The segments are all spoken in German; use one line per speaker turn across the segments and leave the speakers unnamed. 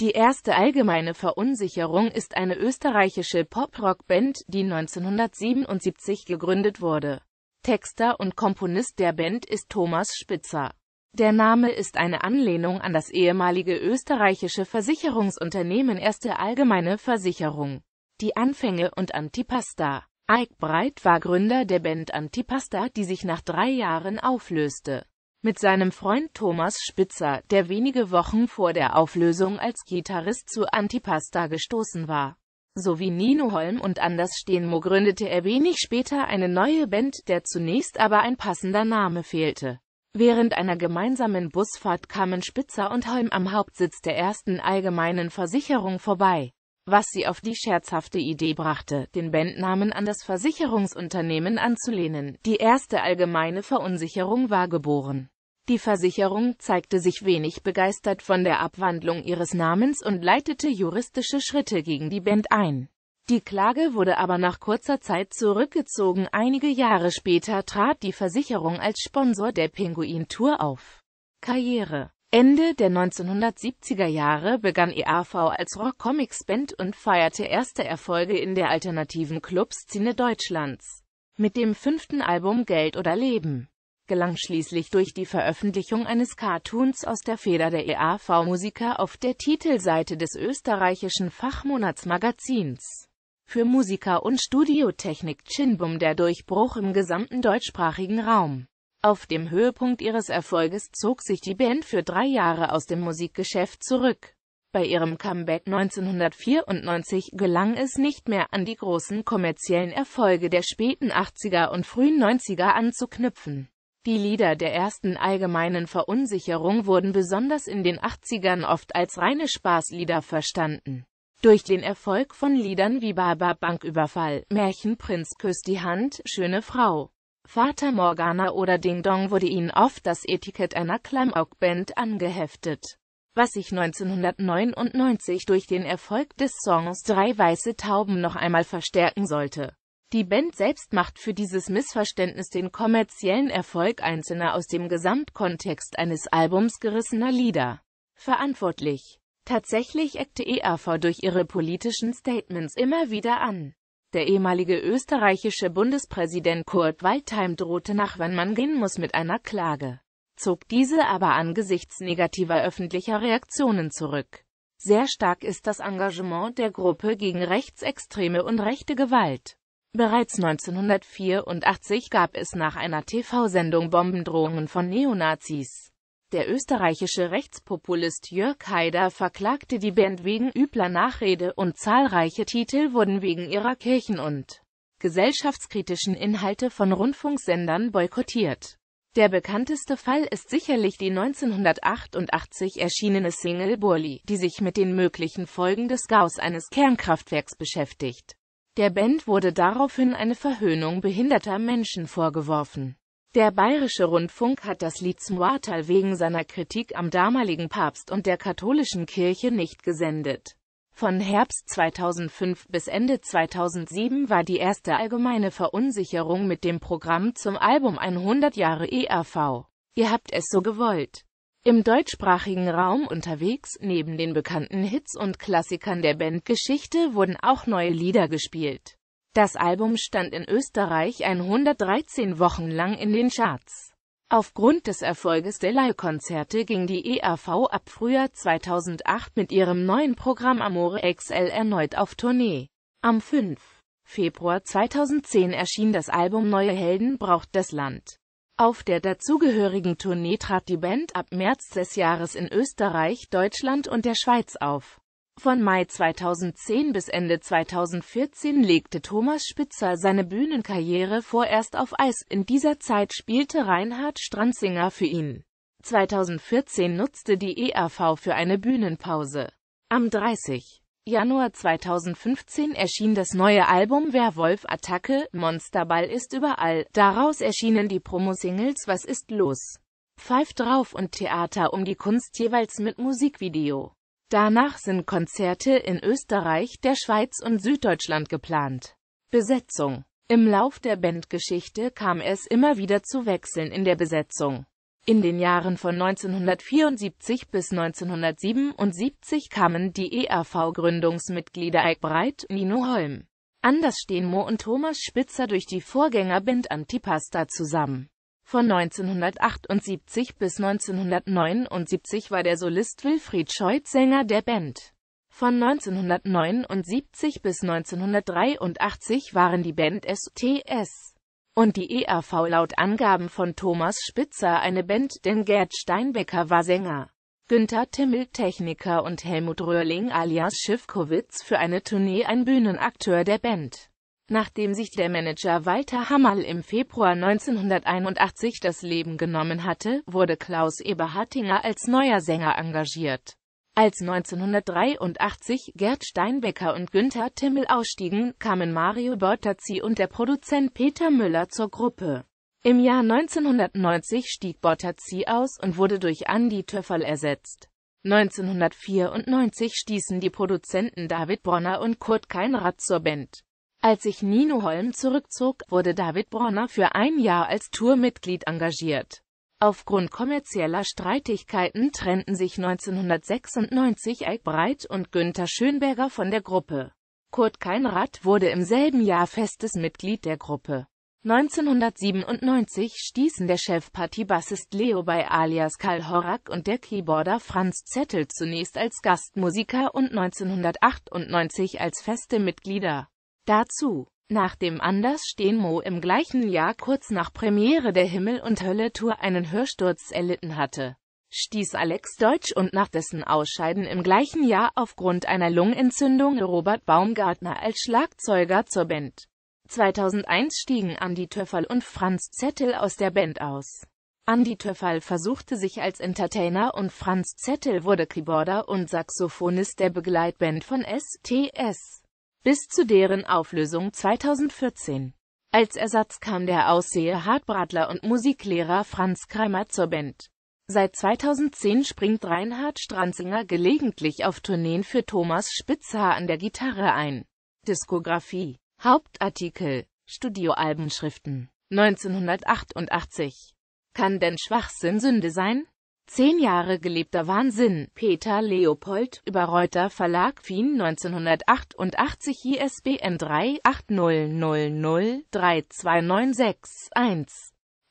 Die erste allgemeine Verunsicherung ist eine österreichische Pop-Rock-Band, die 1977 gegründet wurde. Texter und Komponist der Band ist Thomas Spitzer. Der Name ist eine Anlehnung an das ehemalige österreichische Versicherungsunternehmen Erste Allgemeine Versicherung. Die Anfänge und Antipasta Ike Breit war Gründer der Band Antipasta, die sich nach drei Jahren auflöste mit seinem Freund Thomas Spitzer, der wenige Wochen vor der Auflösung als Gitarrist zu Antipasta gestoßen war. Sowie Nino Holm und Anders Stenmo gründete er wenig später eine neue Band, der zunächst aber ein passender Name fehlte. Während einer gemeinsamen Busfahrt kamen Spitzer und Holm am Hauptsitz der ersten allgemeinen Versicherung vorbei, was sie auf die scherzhafte Idee brachte, den Bandnamen an das Versicherungsunternehmen anzulehnen. Die erste allgemeine Verunsicherung war geboren. Die Versicherung zeigte sich wenig begeistert von der Abwandlung ihres Namens und leitete juristische Schritte gegen die Band ein. Die Klage wurde aber nach kurzer Zeit zurückgezogen. Einige Jahre später trat die Versicherung als Sponsor der Pinguin Tour auf. Karriere Ende der 1970er Jahre begann EAV als Rock-Comics-Band und feierte erste Erfolge in der alternativen Clubszene Deutschlands. Mit dem fünften Album Geld oder Leben gelang schließlich durch die Veröffentlichung eines Cartoons aus der Feder der EAV-Musiker auf der Titelseite des österreichischen Fachmonatsmagazins für Musiker und Studiotechnik Chinbum der Durchbruch im gesamten deutschsprachigen Raum. Auf dem Höhepunkt ihres Erfolges zog sich die Band für drei Jahre aus dem Musikgeschäft zurück. Bei ihrem Comeback 1994 gelang es nicht mehr, an die großen kommerziellen Erfolge der späten 80er und frühen 90er anzuknüpfen. Die Lieder der ersten allgemeinen Verunsicherung wurden besonders in den 80ern oft als reine Spaßlieder verstanden. Durch den Erfolg von Liedern wie Baba Banküberfall, Märchenprinz küsst die Hand, Schöne Frau, Vater Morgana oder Ding Dong wurde ihnen oft das Etikett einer Klamauk-Band angeheftet, was sich 1999 durch den Erfolg des Songs Drei weiße Tauben noch einmal verstärken sollte die Band selbst macht für dieses Missverständnis den kommerziellen Erfolg einzelner aus dem Gesamtkontext eines Albums gerissener Lieder verantwortlich. Tatsächlich eckte EAV durch ihre politischen Statements immer wieder an. Der ehemalige österreichische Bundespräsident Kurt Waldheim drohte nach Wenn man gehen muss mit einer Klage, zog diese aber angesichts negativer öffentlicher Reaktionen zurück. Sehr stark ist das Engagement der Gruppe gegen rechtsextreme und rechte Gewalt. Bereits 1984 gab es nach einer TV-Sendung Bombendrohungen von Neonazis. Der österreichische Rechtspopulist Jörg Haider verklagte die Band wegen übler Nachrede und zahlreiche Titel wurden wegen ihrer kirchen- und gesellschaftskritischen Inhalte von Rundfunksendern boykottiert. Der bekannteste Fall ist sicherlich die 1988 erschienene Single Burly, die sich mit den möglichen Folgen des Gaus eines Kernkraftwerks beschäftigt. Der Band wurde daraufhin eine Verhöhnung behinderter Menschen vorgeworfen. Der Bayerische Rundfunk hat das Lied Smuatal wegen seiner Kritik am damaligen Papst und der katholischen Kirche nicht gesendet. Von Herbst 2005 bis Ende 2007 war die erste allgemeine Verunsicherung mit dem Programm zum Album 100 Jahre ERV. Ihr habt es so gewollt im deutschsprachigen Raum unterwegs. Neben den bekannten Hits und Klassikern der Bandgeschichte wurden auch neue Lieder gespielt. Das Album stand in Österreich 113 Wochen lang in den Charts. Aufgrund des Erfolges der Live-Konzerte ging die EAV ab Frühjahr 2008 mit ihrem neuen Programm Amore XL erneut auf Tournee. Am 5. Februar 2010 erschien das Album Neue Helden braucht das Land. Auf der dazugehörigen Tournee trat die Band ab März des Jahres in Österreich, Deutschland und der Schweiz auf. Von Mai 2010 bis Ende 2014 legte Thomas Spitzer seine Bühnenkarriere vorerst auf Eis, in dieser Zeit spielte Reinhard Stranzinger für ihn. 2014 nutzte die EAV für eine Bühnenpause. Am 30. Januar 2015 erschien das neue Album Werwolf Attacke, Monsterball ist überall. Daraus erschienen die Promo-Singles Was ist los? Pfeift drauf und Theater um die Kunst jeweils mit Musikvideo. Danach sind Konzerte in Österreich, der Schweiz und Süddeutschland geplant. Besetzung Im Lauf der Bandgeschichte kam es immer wieder zu Wechseln in der Besetzung. In den Jahren von 1974 bis 1977 kamen die ERV-Gründungsmitglieder Eik Nino Holm, Anders Stenmo und Thomas Spitzer durch die Vorgängerband Antipasta zusammen. Von 1978 bis 1979 war der Solist Wilfried Scheut Sänger der Band. Von 1979 bis 1983 waren die Band STS und die EAV laut Angaben von Thomas Spitzer eine Band, denn Gerd Steinbecker war Sänger. Günther Timmel Techniker und Helmut Röhrling alias Schiffkowitz für eine Tournee ein Bühnenakteur der Band. Nachdem sich der Manager Walter Hammerl im Februar 1981 das Leben genommen hatte, wurde Klaus Eberhartinger als neuer Sänger engagiert. Als 1983 Gerd Steinbecker und Günther Timmel ausstiegen, kamen Mario Bertazzi und der Produzent Peter Müller zur Gruppe. Im Jahr 1990 stieg Bertazzi aus und wurde durch Andy Töffel ersetzt. 1994 stießen die Produzenten David Bronner und Kurt Keinrad zur Band. Als sich Nino Holm zurückzog, wurde David Bronner für ein Jahr als Tourmitglied engagiert. Aufgrund kommerzieller Streitigkeiten trennten sich 1996 Eik Breit und Günther Schönberger von der Gruppe. Kurt Keinrad wurde im selben Jahr festes Mitglied der Gruppe. 1997 stießen der Chefpartie-Bassist Leo bei alias Karl Horak und der Keyboarder Franz Zettel zunächst als Gastmusiker und 1998 als feste Mitglieder. Dazu Nachdem Anders Mo im gleichen Jahr kurz nach Premiere der Himmel- und Hölle-Tour einen Hörsturz erlitten hatte, stieß Alex Deutsch und nach dessen Ausscheiden im gleichen Jahr aufgrund einer Lungenentzündung Robert Baumgartner als Schlagzeuger zur Band. 2001 stiegen Andy Töffel und Franz Zettel aus der Band aus. Andy Töffel versuchte sich als Entertainer und Franz Zettel wurde Keyboarder und Saxophonist der Begleitband von STS bis zu deren Auflösung 2014. Als Ersatz kam der Ausseher Hartbratler und Musiklehrer Franz Kreimer zur Band. Seit 2010 springt Reinhard Stranzinger gelegentlich auf Tourneen für Thomas Spitzhaar an der Gitarre ein. Diskografie Hauptartikel Studioalbenschriften 1988 Kann denn Schwachsinn Sünde sein? Zehn Jahre gelebter Wahnsinn. Peter Leopold, über Reuter Verlag, Wien 1988, ISBN 3 8000-32961.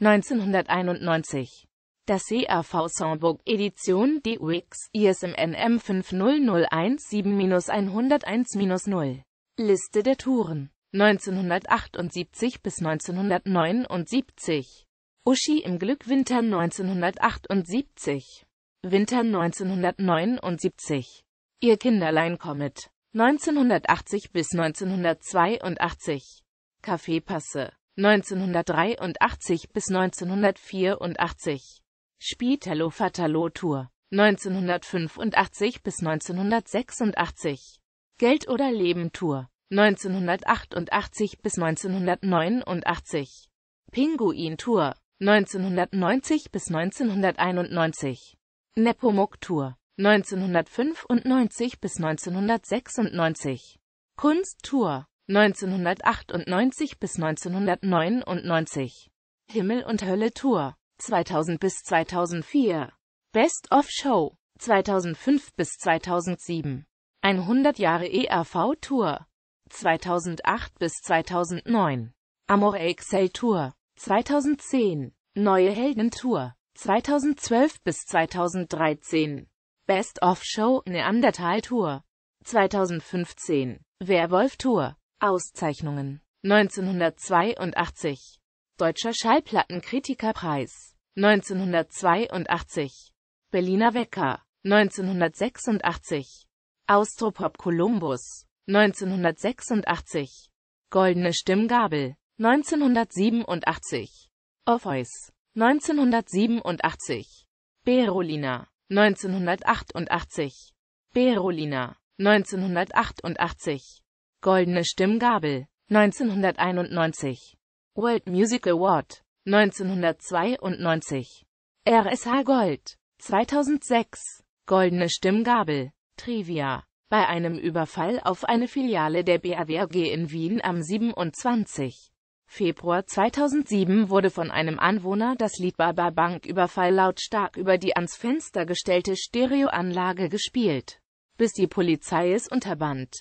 1991. Das CAV Songbook Edition DUX, ISMN m 50017 101 0 Liste der Touren. 1978 bis 1979 Uschi im Glück Winter 1978. Winter 1979. Ihr Kinderlein Comet. 1980 bis 1982. Kaffeepasse. 1983 bis 1984. Spitalo Fatalo Tour. 1985 bis 1986. Geld oder Leben Tour. 1988 bis 1989. Pinguin Tour. 1990 bis 1991. Nepomuk Tour. 1995 bis 1996. Kunst Tour. 1998 bis 1999. Himmel und Hölle Tour. 2000 bis 2004. Best of Show. 2005 bis 2007. 100 Jahre ERV Tour. 2008 bis 2009. Amor Excel Tour. 2010. Neue Heldentour 2012 bis 2013 Best of Show Neandertal Tour 2015 Werwolf Tour Auszeichnungen 1982 Deutscher Schallplattenkritikerpreis 1982 Berliner Wecker 1986 Austropop Columbus 1986 Goldene Stimmgabel 1987 of Oys, 1987, Berolina 1988, Berolina 1988, Goldene Stimmgabel 1991, World Music Award 1992, RSH Gold 2006, Goldene Stimmgabel, Trivia bei einem Überfall auf eine Filiale der BAWG in Wien am 27. Februar 2007 wurde von einem Anwohner das Lied Baba Bank Überfall lautstark über die ans Fenster gestellte Stereoanlage gespielt, bis die Polizei es unterband